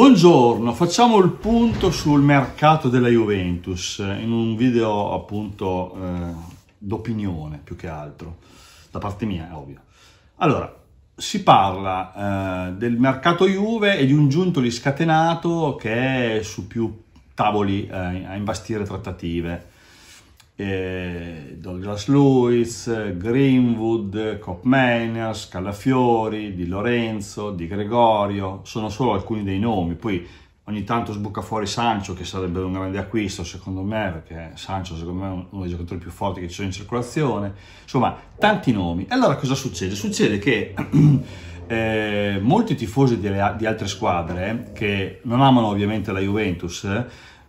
Buongiorno, facciamo il punto sul mercato della Juventus eh, in un video appunto eh, d'opinione più che altro, da parte mia è ovvio. Allora, si parla eh, del mercato Juve e di un giunto di scatenato che è su più tavoli eh, a imbastire trattative eh, Douglas Lewis, Greenwood, Cop Manners, Calafiori, Di Lorenzo, Di Gregorio, sono solo alcuni dei nomi, poi ogni tanto sbuca fuori Sancho che sarebbe un grande acquisto secondo me perché Sancho secondo me è uno dei giocatori più forti che ci sono in circolazione insomma tanti nomi e allora cosa succede? succede che eh, molti tifosi di, di, altre squadre che non amano ovviamente la Juventus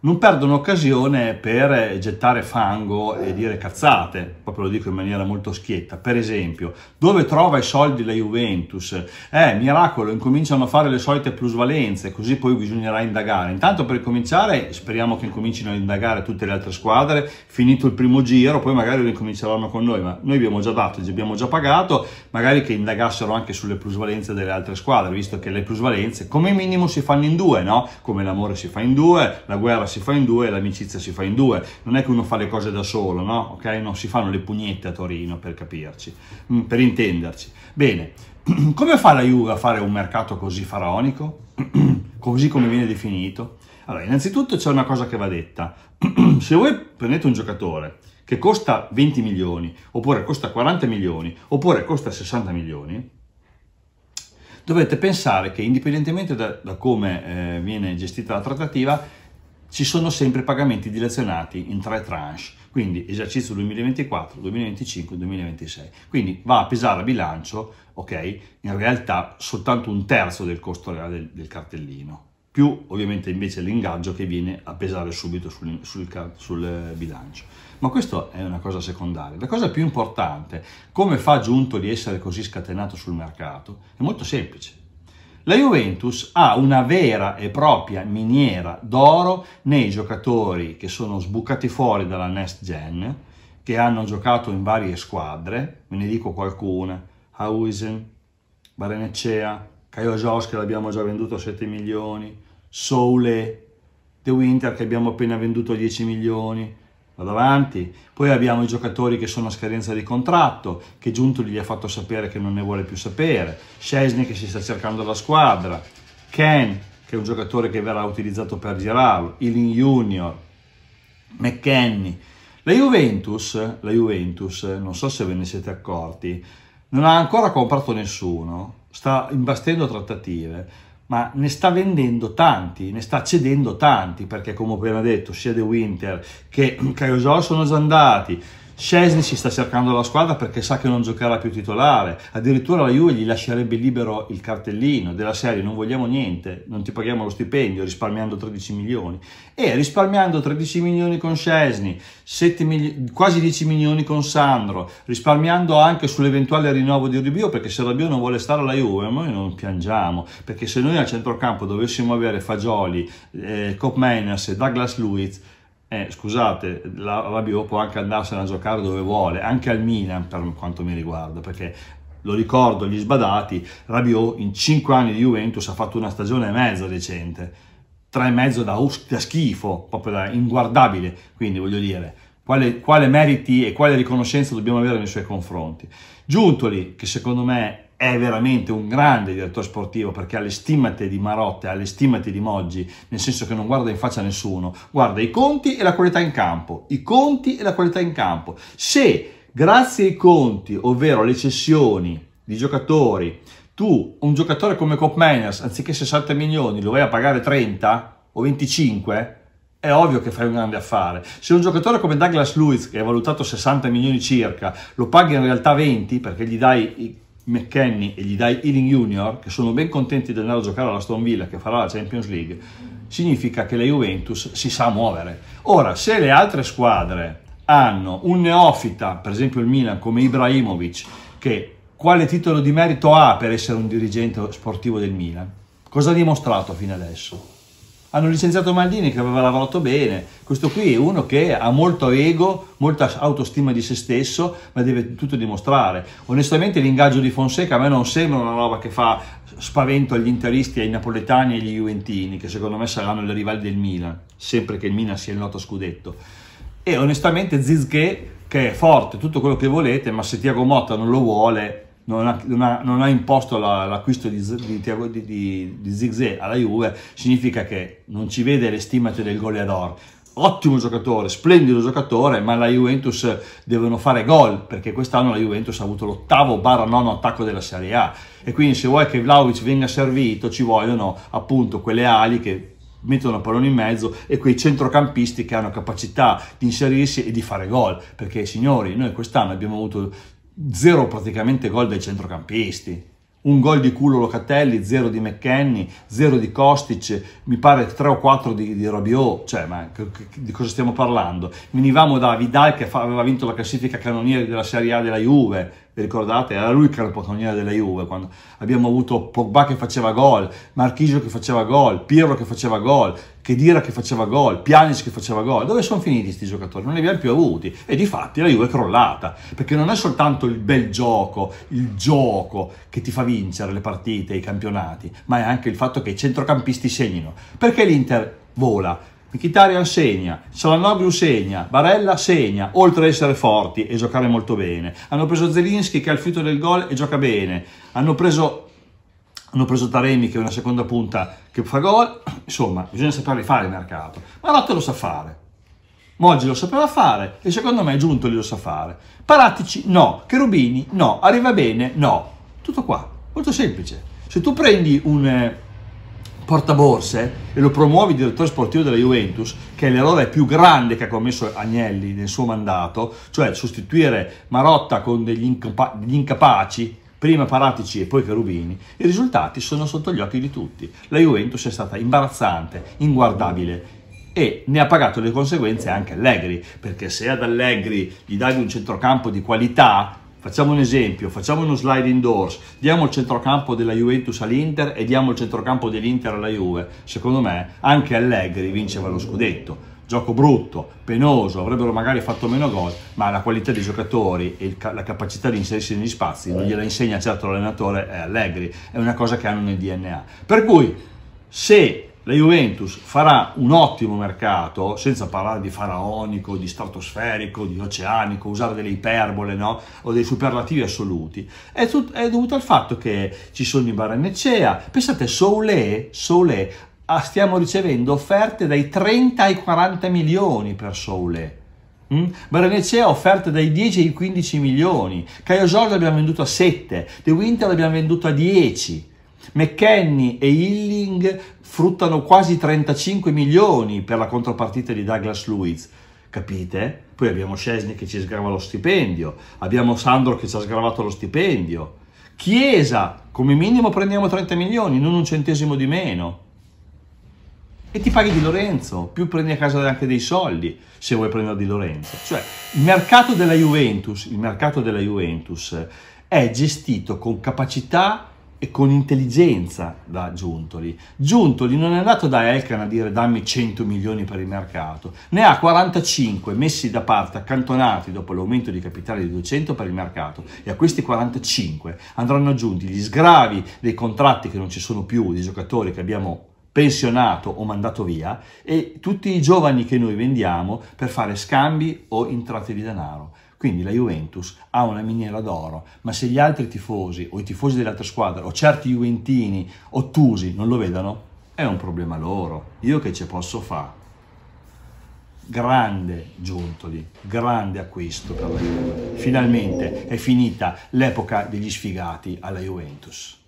non perdono occasione per eh, gettare fango e dire cazzate, proprio lo dico in maniera molto schietta. Per esempio, dove trova i soldi la Juventus? Eh, miracolo, incominciano a fare le solite plusvalenze, così poi bisognerà indagare. Intanto per cominciare, speriamo che incomincino a indagare tutte le altre squadre, finito il primo giro, poi magari lo incominceranno con noi, ma noi abbiamo già dato, abbiamo già pagato, magari che indagassero anche sulle plusvalenze delle altre squadre, visto che le plusvalenze come minimo si fanno in due, no? Come l'amore si fa in due, la guerra si si fa in due e l'amicizia si fa in due. Non è che uno fa le cose da solo, no? Ok? Non si fanno le pugnette a Torino per capirci, mm, per intenderci. Bene, come fa la Juve a fare un mercato così faraonico? così come viene definito? Allora, innanzitutto c'è una cosa che va detta. Se voi prendete un giocatore che costa 20 milioni, oppure costa 40 milioni, oppure costa 60 milioni, dovete pensare che indipendentemente da, da come eh, viene gestita la trattativa, ci sono sempre pagamenti direzionati in tre tranche, quindi esercizio 2024, 2025, 2026. Quindi va a pesare a bilancio, ok, in realtà soltanto un terzo del costo reale del, del cartellino, più ovviamente invece l'ingaggio che viene a pesare subito sul, sul, sul eh, bilancio. Ma questa è una cosa secondaria. La cosa più importante, come fa Giunto di essere così scatenato sul mercato, è molto semplice la Juventus ha una vera e propria miniera d'oro nei giocatori che sono sbucati fuori dalla Next Gen, che hanno giocato in varie squadre, ve ne dico qualcuna, Hausen, Barenecea, Caio Jos che l'abbiamo già venduto a 7 milioni, Soule, De Winter che abbiamo appena venduto a 10 milioni, vado avanti. Poi abbiamo i giocatori che sono a scadenza di contratto, che Giunto gli ha fatto sapere che non ne vuole più sapere, Scesni che si sta cercando la squadra, Ken che è un giocatore che verrà utilizzato per girarlo, Ilin Junior, McKenny. La Juventus, la Juventus, non so se ve ne siete accorti, non ha ancora comprato nessuno, sta imbastendo trattative ma ne sta vendendo tanti, ne sta cedendo tanti, perché come ho appena detto, sia De Winter che Caioso sono già andati, Scesni si sta cercando la squadra perché sa che non giocherà più titolare, addirittura la Juve gli lascerebbe libero il cartellino della serie non vogliamo niente, non ti paghiamo lo stipendio risparmiando 13 milioni e risparmiando 13 milioni con Scesni, mili- quasi 10 milioni con Sandro, risparmiando anche sull'eventuale rinnovo di Rubio perché se Rubio non vuole stare alla Juve noi non piangiamo perché se noi al centrocampo dovessimo avere Fagioli, eh, Copmaners e Douglas Luiz eh, scusate, la Rabiot può anche andarsene a giocare dove vuole, anche al Milan per quanto mi riguarda, perché lo ricordo, gli sbadati, Rabiot in 5 anni di Juventus ha fatto una stagione e mezza decente, tre e mezzo da, da schifo, proprio da inguardabile, quindi voglio dire, quale, quale meriti e quale riconoscenza dobbiamo avere nei suoi confronti. Giuntoli, che secondo me è veramente un grande direttore sportivo perché alle stimate di Marotte, alle stimate di Moggi, nel senso che non guarda in faccia a nessuno, guarda i conti e la qualità in campo, i conti e la qualità in campo. Se grazie ai conti, ovvero alle cessioni di giocatori, tu un giocatore come Cop anziché 60 milioni, lo vai a pagare 30 o 25, è ovvio che fai un grande affare. Se un giocatore come Douglas Luiz, che è valutato 60 milioni circa, lo paghi in realtà 20 perché gli dai McKenny e gli dai Ealing Junior, che sono ben contenti di andare a giocare alla Stone Villa che farà la Champions League, significa che la Juventus si sa muovere. Ora, se le altre squadre hanno un neofita, per esempio il Milan come Ibrahimovic, che quale titolo di merito ha per essere un dirigente sportivo del Milan? Cosa ha dimostrato fino adesso? hanno licenziato Maldini che aveva lavorato bene, questo qui è uno che ha molto ego, molta autostima di se stesso, ma deve tutto dimostrare. Onestamente l'ingaggio di Fonseca a me non sembra una roba che fa spavento agli interisti, ai napoletani e agli juventini, che secondo me saranno le rivali del Milan, sempre che il Milan sia il noto scudetto. E onestamente Zizke, che è forte, tutto quello che volete, ma se Tiago Motta non lo vuole, non ha, non ha, non ha imposto la, l'acquisto di, di, di, di Zigze alla Juve, significa che non ci vede le stimate del goleador. Ottimo giocatore, splendido giocatore, ma la Juventus devono fare gol perché quest'anno la Juventus ha avuto l'ottavo barra nono attacco della Serie A e quindi se vuoi che Vlaovic venga servito ci vogliono appunto quelle ali che mettono il pallone in mezzo e quei centrocampisti che hanno capacità di inserirsi e di fare gol perché signori noi quest'anno abbiamo avuto zero praticamente gol dai centrocampisti. Un gol di culo Locatelli, zero di McKenny, zero di Kostic, mi pare 3 o 4 di, di Rabiot, cioè ma di cosa stiamo parlando? Venivamo da Vidal che aveva vinto la classifica canoniere della Serie A della Juve, vi ricordate? Era lui che era il portoniere della Juve, quando abbiamo avuto Pogba che faceva gol, Marchisio che faceva gol, Pirro che faceva gol, Kedira che faceva gol, Pjanic che faceva gol. Dove sono finiti questi giocatori? Non li abbiamo più avuti. E di fatti la Juve è crollata, perché non è soltanto il bel gioco, il gioco che ti fa vincere le partite, i campionati, ma è anche il fatto che i centrocampisti segnino. Perché l'Inter vola? Mkhitaryan segna, Salanoglu segna, Barella segna, oltre ad essere forti e giocare molto bene. Hanno preso Zelinski che ha il fiuto del gol e gioca bene. Hanno preso, hanno preso Taremi che è una seconda punta che fa gol. Insomma, bisogna saperli fare il mercato. Ma Marotta lo sa fare. Moggi lo sapeva fare e secondo me Giuntoli lo sa fare. Paratici no, Cherubini no, Arriva Bene no. Tutto qua, molto semplice. Se tu prendi un eh, portaborse e lo promuovi direttore sportivo della Juventus, che è l'errore più grande che ha commesso Agnelli nel suo mandato, cioè sostituire Marotta con degli, incapa- degli incapaci, prima Paratici e poi Cherubini, i risultati sono sotto gli occhi di tutti. La Juventus è stata imbarazzante, inguardabile e ne ha pagato le conseguenze anche Allegri, perché se ad Allegri gli dai un centrocampo di qualità, Facciamo un esempio, facciamo uno slide indoors, diamo il centrocampo della Juventus all'Inter e diamo il centrocampo dell'Inter alla Juve. Secondo me anche Allegri vinceva lo scudetto. Gioco brutto, penoso, avrebbero magari fatto meno gol, ma la qualità dei giocatori e la capacità di inserirsi negli spazi non gliela insegna certo l'allenatore eh, Allegri, è una cosa che hanno nel DNA. Per cui se la Juventus farà un ottimo mercato, senza parlare di faraonico, di stratosferico, di oceanico, usare delle iperbole no? o dei superlativi assoluti, è, tut- è, dovuto al fatto che ci sono i Barannecea. Pensate, Soule, Soule ah, stiamo ricevendo offerte dai 30 ai 40 milioni per Soule. Mm? Baranecea offerte dai 10 ai 15 milioni, Caio Giorgio l'abbiamo venduto a 7, De Winter l'abbiamo venduto a 10, McKenny e Hilling fruttano quasi 35 milioni per la contropartita di Douglas Luiz, capite? Poi abbiamo Scesni che ci sgrava lo stipendio, abbiamo Sandro che ci ha sgravato lo stipendio, Chiesa, come minimo prendiamo 30 milioni, non un centesimo di meno. E ti paghi di Lorenzo, più prendi a casa anche dei soldi se vuoi prendere di Lorenzo. Cioè, il mercato della Juventus, il mercato della Juventus eh, è gestito con capacità e con intelligenza da Giuntoli. Giuntoli non è andato da Elkan a dire dammi 100 milioni per il mercato, ne ha 45 messi da parte, accantonati dopo l'aumento di capitale di 200 per il mercato e a questi 45 andranno aggiunti gli sgravi dei contratti che non ci sono più, di giocatori che abbiamo pensionato o mandato via e tutti i giovani che noi vendiamo per fare scambi o intrate di denaro. Quindi la Juventus ha una miniera d'oro, ma se gli altri tifosi o i tifosi dell'altra squadra o certi juventini ottusi non lo vedano, è un problema loro. Io che ce posso fare? grande Giuntoli, grande acquisto per la Juventus. Finalmente è finita l'epoca degli sfigati alla Juventus.